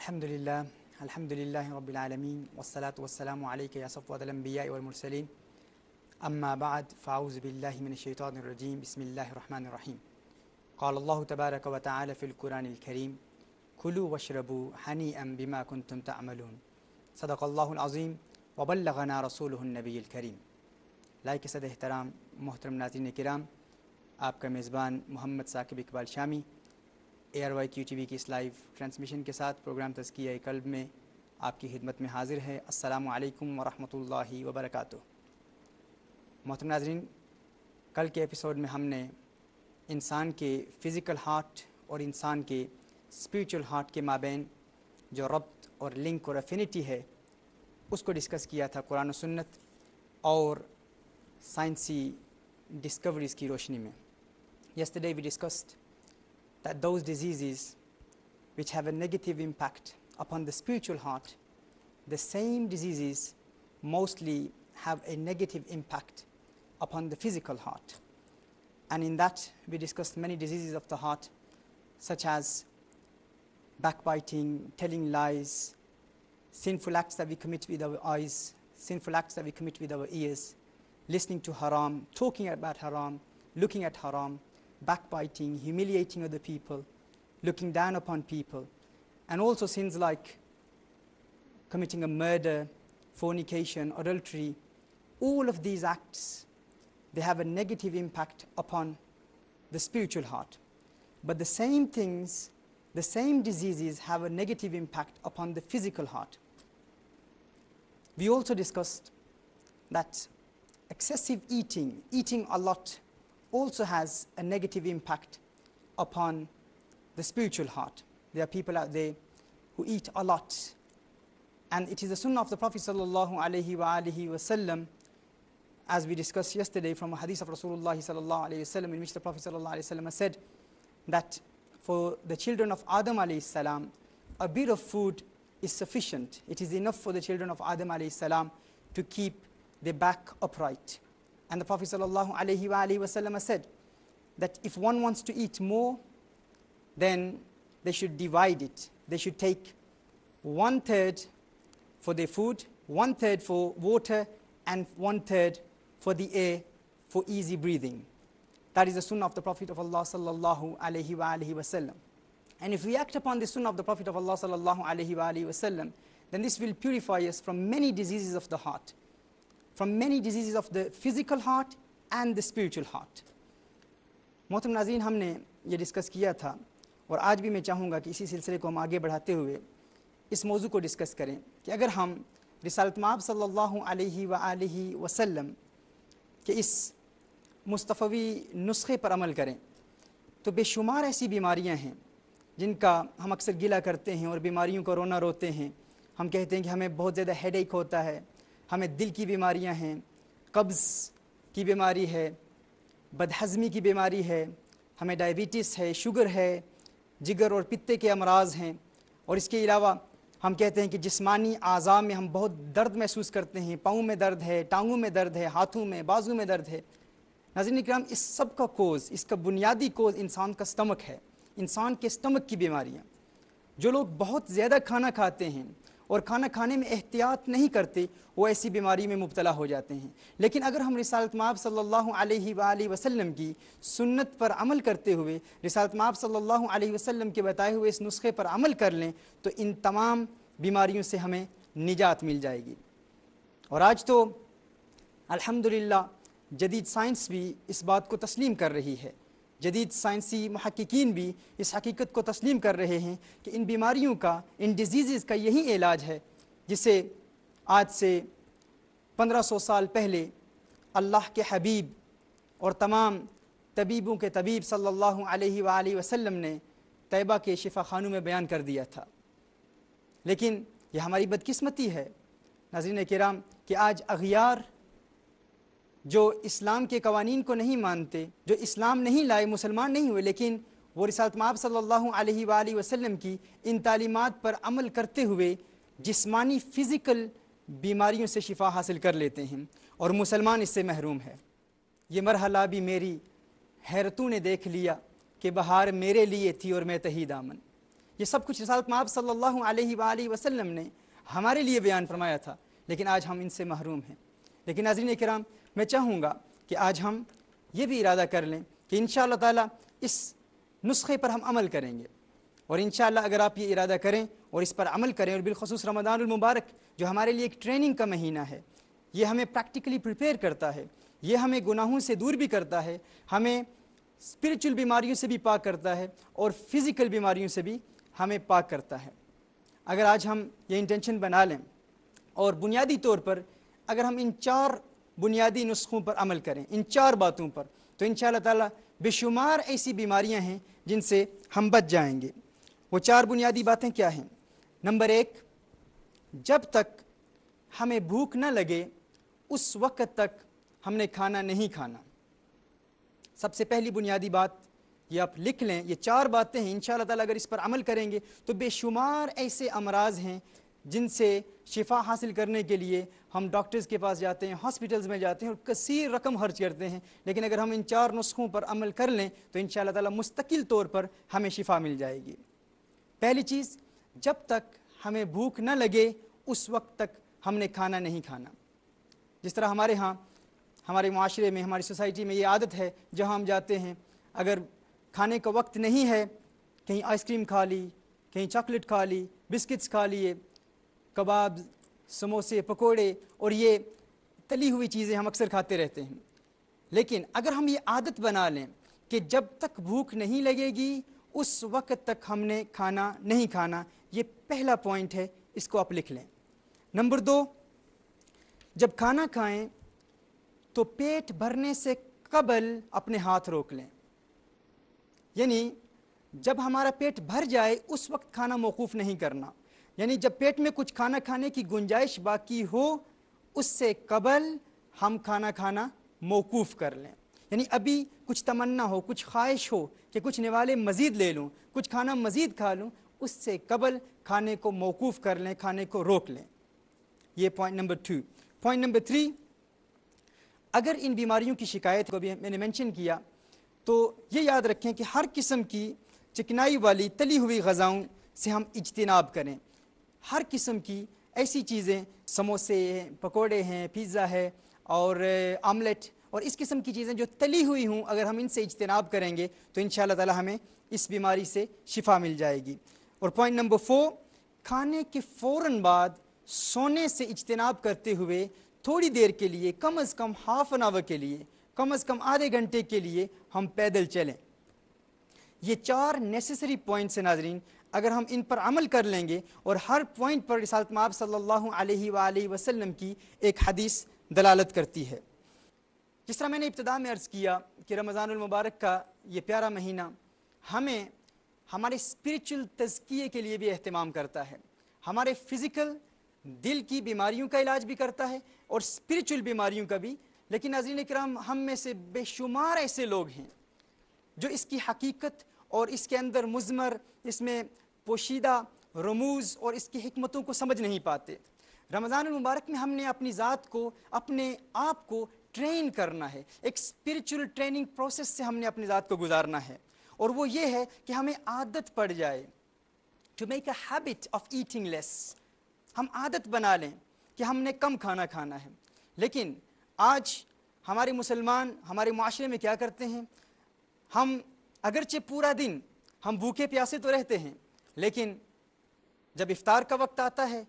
الحمد لله الحمد لله رب العالمين والصلاة والسلام عليك يا صفوة الأنبياء والمرسلين أما بعد فأعوذ بالله من الشيطان الرجيم بسم الله الرحمن الرحيم قال الله تبارك وتعالى في القرآن الكريم كلوا واشربوا هنيئا بما كنتم تعملون صدق الله العظيم وبلغنا رسوله النبي الكريم لايك سد احترام محترم ناظرين الكرام آپ کا محمد ثاقب اقبال شامي A R Y Q T V की इस live transmission के साथ प्रोग्राम तस्किया कल्ब में आपकी खिदमत में हाजिर है असलकम वरहमल वबरक मोहतम नाजरीन कल के एपिसोड में हमने इंसान के फ़िज़िकल हार्ट और इंसान के स्पिरिचुअल हार्ट के माबेन जो रब्त और लिंक और अफिनिटी है उसको डिस्कस किया था कुरान सुन्नत और साइंसी डिस्कवरीज़ की रोशनी में yesterday we discussed that those diseases which have a negative impact upon the spiritual heart, the same diseases mostly have a negative impact upon the physical heart. And in that, we discussed many diseases of the heart, such as backbiting, telling lies, sinful acts that we commit with our eyes, sinful acts that we commit with our ears, listening to haram, talking about haram, looking at haram, backbiting, humiliating other people, looking down upon people, and also sins like committing a murder, fornication, adultery, all of these acts, they have a negative impact upon the spiritual heart. But the same things, the same diseases have a negative impact upon the physical heart. We also discussed that excessive eating, eating a lot, also has a negative impact upon the spiritual heart. There are people out there who eat a lot. And it is the sunnah of the Prophet sallallahu as we discussed yesterday from a hadith of Rasulullah sallallahu in which the Prophet sallallahu said that for the children of Adam alayhi salam, a bit of food is sufficient. It is enough for the children of Adam alayhi salam to keep their back upright. And the Prophet ﷺ said that if one wants to eat more, then they should divide it. They should take one third for their food, one third for water, and one third for the air for easy breathing. That is the sunnah of the Prophet of Allah And if we act upon the sunnah of the Prophet of Allah then this will purify us from many diseases of the heart. from many diseases of the physical heart and the spiritual heart. मोहतम नाजीन हमने ये discuss किया था और आज भी मैं चाहूँगा कि इसी सिलसिले को हम आगे बढ़ाते हुए इस मौजू को डिस्कस करें कि अगर हम रिसालतमाब सल्लल्लाहु अलैहि के इस मुस्तफ़ी नुस्खे पर अमल करें तो बेशुमार ऐसी बीमारियाँ हैं जिनका हम अक्सर गिला करते हैं और बीमारियों का रोना रोते हैं हम कहते हैं कि हमें बहुत ज़्यादा हेडेक होता है हमें दिल की बीमारियां हैं कब्ज़ की बीमारी है बदहज़मी की बीमारी है हमें डायबिटीज़ है शुगर है जिगर और पित्ते के अमराज हैं और इसके अलावा हम कहते हैं कि जिस्मानी आज़ाम में हम बहुत दर्द महसूस करते हैं पाँव में दर्द है टांगों में दर्द है हाथों में बाजू में दर्द है नाजिन कराम इस सब का कोज़ इसका बुनियादी कोज़ इंसान का स्टमक है इंसान के स्टमक की बीमारियाँ जो लोग बहुत ज़्यादा खाना खाते हैं और खाना खाने में एहतियात नहीं करते वो ऐसी बीमारी में मुबतला हो जाते हैं लेकिन अगर हम रिसालत माब सल्लल्लाहु अलैहि वसल्लम की सुन्नत पर अमल करते हुए रिसालत माब सल्लल्लाहु अलैहि वसल्लम के बताए हुए इस नुस्खे पर अमल कर लें तो इन तमाम बीमारियों से हमें निजात मिल जाएगी और आज तो अलहमदिल्ला जदीद साइंस भी इस बात को तस्लीम कर रही है जदीद साइंसी महक्कीन भी इस हकीकत को तस्लीम कर रहे हैं कि इन बीमारियों का इन डिजीज़ का यही इलाज है जिसे आज से 1500 साल पहले अल्लाह के हबीब और तमाम तबीबों के तबीब सल्लल्लाहु अलैहि सल्ला वसल्लम ने तैबा के शिफा खानों में बयान कर दिया था लेकिन यह हमारी बदकिस्मती है नाजीन कराम कि आज अगियार जो इस्लाम के कवानीन को नहीं मानते जो इस्लाम नहीं लाए मुसलमान नहीं हुए लेकिन वो रिसात माब सल्ला वसलम की इन तालीमत पर अमल करते हुए जिसमानी फ़िज़िकल बीमारियों से शिफा हासिल कर लेते हैं और मुसलमान इससे महरूम है ये मरहला भी मेरी हैरतों ने देख लिया कि बहार मेरे लिए थी और मैं तही दामन ये सब कुछ रिसात माब वसलम ने हमारे लिए बयान फरमाया था लेकिन आज हम इनसे महरूम हैं लेकिन नाजीन कराम मैं चाहूँगा कि आज हम ये भी इरादा कर लें कि इन ताला इस नुस्खे पर हम अमल करेंगे और इन अगर आप ये इरादा करें और इस पर अमल करें और बिलखसूस रमदानमबारक जो हमारे लिए एक ट्रेनिंग का महीना है ये हमें प्रैक्टिकली प्रिपेयर करता है ये हमें गुनाहों से दूर भी करता है हमें स्पिरिचुअल बीमारियों से भी पाक करता है और फिज़िकल बीमारियों से भी हमें पाक करता है अगर आज हम ये इंटेंशन बना लें और बुनियादी तौर पर अगर हम इन चार बुनियादी नुस्खों पर अमल करें इन चार बातों पर तो इन तला बेशुमार ऐसी बीमारियां हैं जिनसे हम बच जाएंगे वो चार बुनियादी बातें क्या हैं नंबर एक जब तक हमें भूख ना लगे उस वक़्त तक हमने खाना नहीं खाना सबसे पहली बुनियादी बात ये आप लिख लें ये चार बातें हैं इन ताला अगर इस पर अमल करेंगे तो बेशुमार ऐसे अमराज हैं जिनसे शिफा हासिल करने के लिए हम डॉक्टर्स के पास जाते हैं हॉस्पिटल्स में जाते हैं और कसी रकम खर्च करते हैं लेकिन अगर हम इन चार नुस्खों पर अमल कर लें तो इन ताला मुस्तकिल तौर पर हमें शिफा मिल जाएगी पहली चीज़ जब तक हमें भूख न लगे उस वक्त तक हमने खाना नहीं खाना जिस तरह हमारे यहाँ हमारे माशरे में हमारी सोसाइटी में ये आदत है जहाँ हम जाते हैं अगर खाने का वक्त नहीं है कहीं आइसक्रीम खा ली कहीं चॉकलेट खा ली बिस्किट्स खा लिए कबाब समोसे पकोड़े और ये तली हुई चीज़ें हम अक्सर खाते रहते हैं लेकिन अगर हम ये आदत बना लें कि जब तक भूख नहीं लगेगी उस वक्त तक हमने खाना नहीं खाना ये पहला पॉइंट है इसको आप लिख लें नंबर दो जब खाना खाएं तो पेट भरने से कबल अपने हाथ रोक लें यानी जब हमारा पेट भर जाए उस वक्त खाना मौकूफ़ नहीं करना यानी जब पेट में कुछ खाना खाने की गुंजाइश बाकी हो उससे कबल हम खाना खाना मौकूफ़ कर लें यानी अभी कुछ तमन्ना हो कुछ ख्वाहिश हो कि कुछ निवाले मज़ीद ले लूँ कुछ खाना मज़ीद खा लूँ उससे कबल खाने को मौकूफ़ कर लें खाने को रोक लें ये point number two point number three अगर इन बीमारियों की शिकायत को भी मैंने मैंशन किया तो ये याद रखें कि हर किस्म की चिकनाई वाली तली हुई गज़ाओं से हम इजतनाब करें हर किस्म की ऐसी चीज़ें समोसे हैं पकौड़े हैं पिज़्ज़ा है और आमलेट और इस किस्म की चीज़ें जो तली हुई हूँ अगर हम इनसे इजतनाब करेंगे तो इन ताला हमें इस बीमारी से शिफा मिल जाएगी और पॉइंट नंबर फोर खाने के फ़ौर बाद सोने से इजतनाब करते हुए थोड़ी देर के लिए कम अज़ कम हाफ एन आवर के लिए कम अज़ कम आधे घंटे के लिए हम पैदल चलें ये चार नेसेसरी पॉइंट्स हैं नाजरीन अगर हम इन पर अमल कर लेंगे और हर पॉइंट पर रिसालत माब सल्लल्लाहु वसल्लम की एक हदीस दलालत करती है जिस तरह मैंने इब्तदा में अर्ज़ किया कि रमज़ानमबारक का ये प्यारा महीना हमें हमारे स्पिरिचुअल तजकिए के लिए भी अहतमाम करता है हमारे फिज़िकल दिल की बीमारियों का इलाज भी करता है और स्पिरिचुअल बीमारियों का भी लेकिन नाजीन कराम हम में से बेशुमार ऐसे लोग हैं जो इसकी हकीकत और इसके अंदर मुजमर इसमें पोशीदा रमूज और इसकी हमतों को समझ नहीं पाते रमज़ान मुबारक में हमने अपनी ज़ात को अपने आप को ट्रेन करना है एक स्पिरिचुअल ट्रेनिंग प्रोसेस से हमने अपनी ज़ात को गुजारना है और वो ये है कि हमें आदत पड़ जाए to make a habit of eating less हम आदत बना लें कि हमने कम खाना खाना है लेकिन आज हमारे मुसलमान हमारे माशरे में क्या करते हैं हम अगरचे पूरा दिन हम भूखे प्यासे तो रहते हैं लेकिन जब इफ्तार का वक्त आता है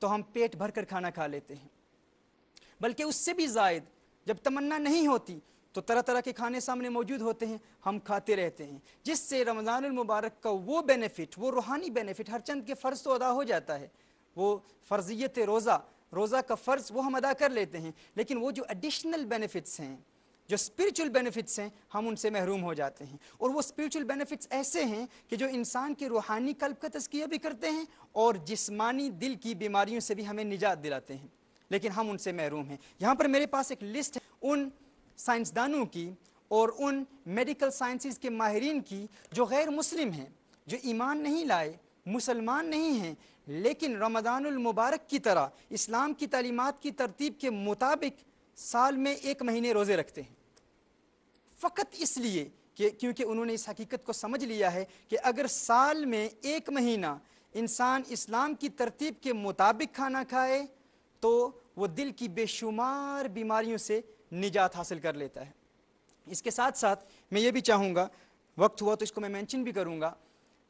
तो हम पेट भर कर खाना खा लेते हैं बल्कि उससे भी जायद जब तमन्ना नहीं होती तो तरह तरह के खाने सामने मौजूद होते हैं हम खाते रहते हैं जिससे रमज़ान मुबारक का वो बेनिफिट वो रूहानी बेनिफिट हर चंद के फ़र्ज़ तो अदा हो जाता है वो फ़र्जियत रोज़ा रोज़ा का फ़र्ज़ वो हम अदा कर लेते हैं लेकिन वो जो एडिशनल बेनिफिट्स हैं जो स्पिरिचुअल बेनिफिट्स हैं हम उनसे महरूम हो जाते हैं और वो स्पिरिचुअल बेनिफिट्स ऐसे हैं कि जो इंसान के रूहानी कल्प का तस्किया भी करते हैं और जिस्मानी दिल की बीमारियों से भी हमें निजात दिलाते हैं लेकिन हम उनसे महरूम हैं यहाँ पर मेरे पास एक लिस्ट है उन साइंसदानों की और उन मेडिकल साइंसिस के माहरीन की जो गैर मुस्लिम हैं जो ईमान नहीं लाए मुसलमान नहीं हैं लेकिन रमदानमबारक की तरह इस्लाम की तलीमत की तरतीब के मुताबिक साल में एक महीने रोज़े रखते हैं फ़कत इसलिए कि क्योंकि उन्होंने इस हकीकत को समझ लिया है कि अगर साल में एक महीना इंसान इस्लाम की तरतीब के मुताबिक खाना खाए तो वो दिल की बेशुमार बीमारियों से निजात हासिल कर लेता है इसके साथ साथ मैं ये भी चाहूँगा वक्त हुआ तो इसको मैं मेंशन भी करूँगा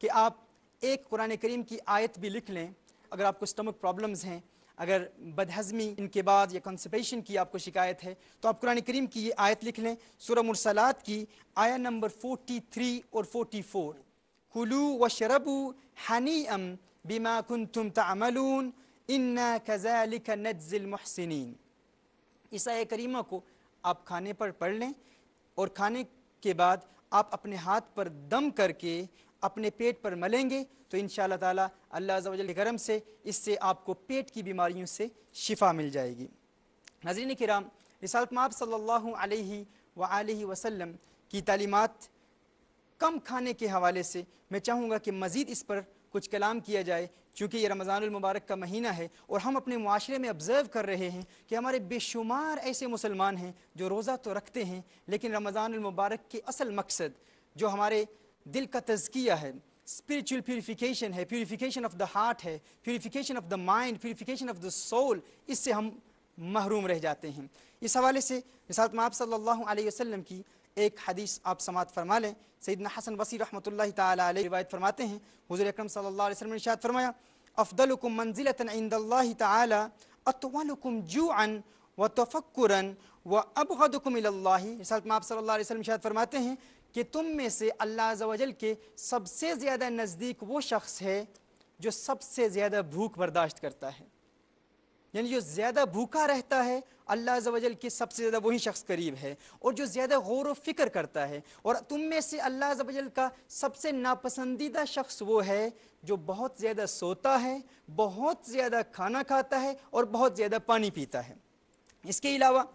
कि आप एक कुरान करीम की आयत भी लिख लें अगर आपको स्टमक प्रॉब्लम्स हैं अगर बदहज़मी इनके बाद या कंसपेशन की आपको शिकायत है तो आप कुरान करीम की ये आयत लिख लें सुर मुरसलात की आया नंबर 43 और 44 फोर खुलू व शरबू हनी अम बीमा कुन तुम तमलून इन्ना कज़ालिक नज्जिल महसिन इस आय करीमा को आप खाने पर पढ़ लें और खाने के बाद आप अपने हाथ पर दम करके अपने पेट पर मलेंगे तो इन ताला अल्लाह के गर्म से इससे आपको पेट की बीमारियों से शिफा मिल जाएगी नजरिन कराम रिसालत माब सल्लल्लाहु अलैहि व की तलीमत कम खाने के हवाले से मैं चाहूँगा कि मज़ीद इस पर कुछ कलाम किया जाए चूँकि ये रमज़ानमबारक का महीना है और हम अपने माशरे में ऑब्ज़र्व कर रहे हैं कि हमारे बेशुमार ऐसे मुसलमान हैं जो रोज़ा तो रखते हैं लेकिन रमज़ानमबारक के असल मकसद जो हमारे दिल का तजकिया है स्पिरिचुअल प्योरीफिकेशन है प्योरीफिकेशन ऑफ द हार्ट है purification of the mind purification of the soul इससे हम महरूम रह जाते हैं इस हवाले से मिसालत आप सल्लल्लाहु अलैहि वसल्लम की एक हदीस आप समात फरमा लें सैदना हसन वसी रहमत तवायत फरमाते हैं हजूर अक्रम सल्ला ने शायद फरमाया अफ़दलकुम मंजिल तवालकुम जू अन व तफ़क्कुरन व अबहदकुम आप सल्ला वसलम फरमाते हैं कि तुम में से अल्लाह जवजल के सबसे ज़्यादा नज़दीक वो शख्स है जो सबसे ज़्यादा भूख बर्दाश्त करता है यानी जो ज़्यादा भूखा रहता है अल्लाह जवजल के सबसे ज़्यादा वही शख्स करीब है और जो ज़्यादा गौर फिक्र करता है और तुम में से अल्लाह जवजल का सबसे नापसंदीदा शख्स वो है जो बहुत ज़्यादा सोता है बहुत ज़्यादा खाना खाता है और बहुत ज़्यादा पानी पीता है इसके अलावा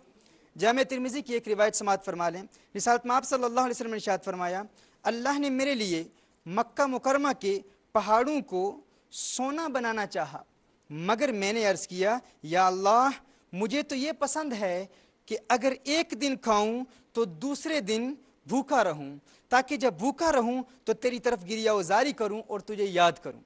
जाम तिरमिज़ी की एक रिवायत समात फरमा लें निसात माप सल्ला वसलम ने शायद फरमाया अल्लाह ने मेरे लिए मक्का मुकरमा के पहाड़ों को सोना बनाना चाहा मगर मैंने अर्ज़ किया या अल्लाह मुझे तो ये पसंद है कि अगर एक दिन खाऊं तो दूसरे दिन भूखा रहूं ताकि जब भूखा रहूं तो तेरी तरफ गिरिया उजारी करूं और तुझे याद करूं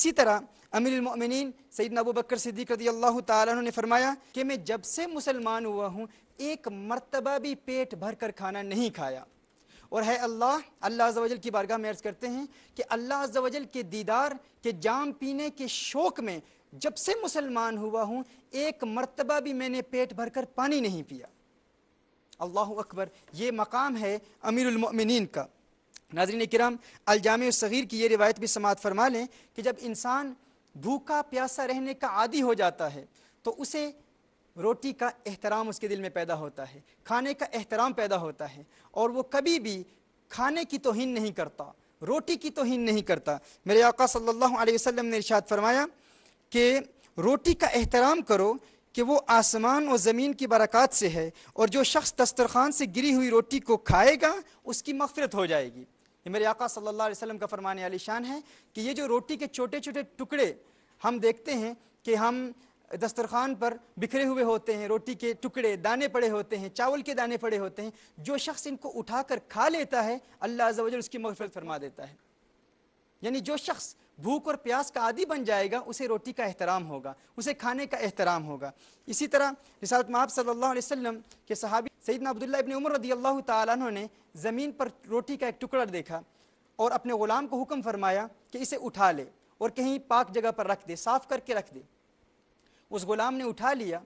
इसी तरह अमीर उमिन सईद अबू बकर सिद्दीक रदी अल्लाह तु ने फरमाया कि मैं जब से मुसलमान हुआ हूँ एक मरतबा भी पेट भर कर खाना नहीं खाया और है अल्लाह अल्लाह अजल की बारगाह में अर्ज़ करते हैं कि अल्लाह अजल के दीदार के जाम पीने के शौक़ में जब से मुसलमान हुआ हूँ एक मरतबा भी मैंने पेट भर कर पानी नहीं पिया अल्लाह अकबर ये मकाम है अमीर अमीरमिन का नाजरन कराम अलजाम सग़ीर की यह रिवायत भी समात फरमा लें कि जब इंसान भूखा प्यासा रहने का आदि हो जाता है तो उसे रोटी का एहतराम उसके दिल में पैदा होता है खाने का एहतराम पैदा होता है और वो कभी भी खाने की तोहन नहीं करता रोटी की तोहन नहीं करता मेरे आका सल्लल्लाहु अलैहि वसल्लम ने इरशाद फरमाया कि रोटी का एहतराम करो कि वो आसमान और ज़मीन की बरक़ात से है और जो शख्स दस्तरखान से गिरी हुई रोटी को खाएगा उसकी मफ़रत हो जाएगी ये मेरे आका सल्लल्लाहु अलैहि वसल्लम का फरमाने आली शान है कि ये जो रोटी के छोटे छोटे टुकड़े हम देखते हैं कि हम दस्तरखान पर बिखरे हुए होते हैं रोटी के टुकड़े दाने पड़े होते हैं चावल के दाने पड़े होते हैं जो शख्स इनको उठाकर खा लेता है अल्लाह अजल उसकी मफफरत फरमा देता है यानी जो शख्स भूख और प्यास का आदि बन जाएगा उसे रोटी का एहतराम होगा उसे खाने का एहतराम होगा इसी तरह रिसात महब सल्लल्लाहु के सहाबी सईद नब्दुल्ला इबन उमर रदी अल्लाह तु ने ज़मीन पर रोटी का एक टुकड़ा देखा और अपने ग़ुलाम को हुक्म फरमाया कि इसे उठा ले और कहीं पाक जगह पर रख दे साफ़ करके रख दे उस गुलाम ने उठा लिया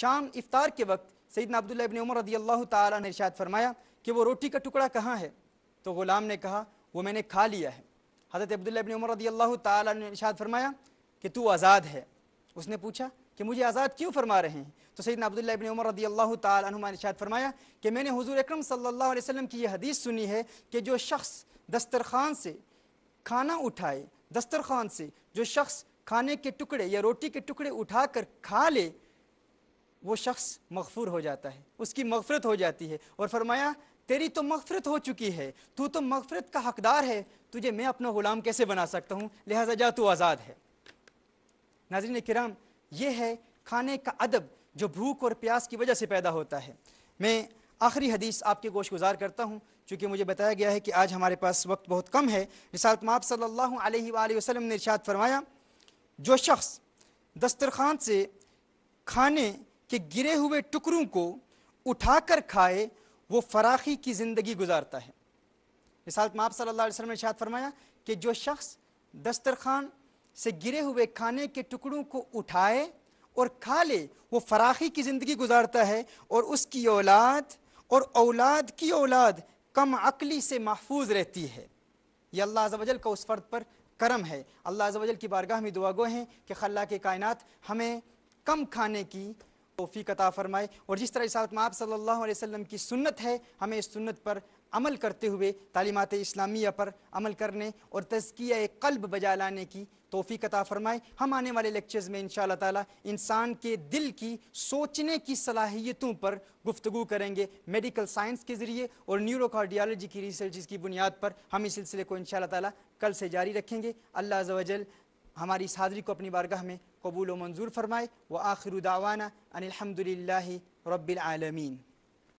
शाम इफ्तार के वक्त सईदना अब्दुल्ला इबन उमर रदी ताला ने इरशाद फरमाया कि वो रोटी का टुकड़ा कहाँ है तो ग़ुलाम ने कहा वो मैंने खा लिया है हज़रत अब्दुल्ला इबन उमर रदी ताला ने इरशाद फरमाया कि तू आज़ाद है उसने पूछा कि मुझे आज़ाद क्यों फरमा रहे हैं तो सईदना अब्दुल्ला इबन उमर रदी अल्लाह ने फरमाया कि मैंने हजूर अक्रम सल्ला वसलम की यह हदीस सुनी है कि जो शख्स दस्तरखान से खाना उठाए दस्तरखान से जो शख्स खाने के टुकड़े या रोटी के टुकड़े उठाकर खा ले वो शख्स मकफूर हो जाता है उसकी मगफरत हो जाती है और फरमाया तेरी तो मगफरत हो चुकी है तू तो मगफरत का हकदार है तुझे मैं अपना ग़ुलाम कैसे बना सकता हूँ लिहाजा जा तू आज़ाद है नाजरन कराम ये है खाने का अदब जो भूख और प्यास की वजह से पैदा होता है मैं आखिरी हदीस आपके गोश गुजार करता हूँ चूँकि मुझे बताया गया है कि आज हमारे पास वक्त बहुत कम है रिसालत माप सल्ला वसलम ने इर्शाद फरमाया जो शख्स दस्तरखान से खाने के गिरे हुए टुकड़ों को उठाकर खाए वो फराखी की ज़िंदगी गुजारता है रिसालत माप सल्ला वसलम ने इरशाद फरमाया कि जो शख्स दस्तरखान से गिरे हुए खाने के टुकड़ों को उठाए और खा ले वो फराखी की ज़िंदगी गुजारता है और उसकी औलाद और औलाद की औलाद कम अकली से महफूज रहती है ये अल्लाह अजल का उस फ़र्द पर करम है अल्लाह अजल की बारगाह में दुआगो हैं कि खल्ला के कायनात हमें कम खाने की तोफ़ी कता फ़रमाए और जिस तरह इसात माप सल्ला वसम की सुनत है हमें इस सुनत पर अमल करते हुए तालीमत इस्लामिया पर अमल करने और तज़किया कल्ब बजा लाने की तोफ़ी कता फ़रमाए हम आने वाले लेक्चर्स में इन ताला इंसान के दिल की सोचने की सलाहियतों पर गुफ्तु करेंगे मेडिकल साइंस के ज़रिए और न्यूरोकार्डियालॉजी की रिसर्च की बुनियाद पर हम इस सिलसिले को इन ताला कल से जारी रखेंगे अल्लाह वजल हमारी सादरी को अपनी बारगाह में कबूल व मंजूर फरमाए व आखिर दावाना अनिलहमदिल्ला रबालमीन